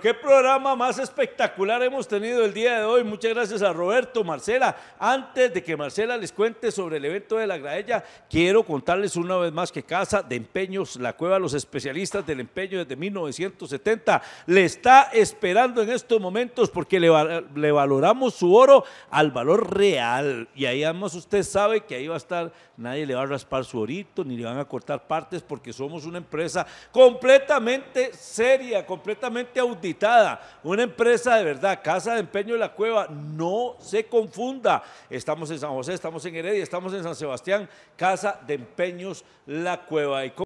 Qué programa más espectacular hemos tenido el día de hoy. Muchas gracias a Roberto, Marcela. Antes de que Marcela les cuente sobre el evento de la Graella, quiero contarles una vez más que Casa de Empeños, la cueva los especialistas del empeño desde 1970, le está esperando en estos momentos porque le, valoramos su oro al valor real. Y ahí además usted sabe que ahí va a estar, nadie le va a raspar su orito ni le van a cortar partes porque somos una empresa completamente seria, completamente auditiva una empresa de verdad, Casa de Empeño la Cueva, no se confunda. Estamos en San José, estamos en Heredia, estamos en San Sebastián, Casa de Empeños La Cueva.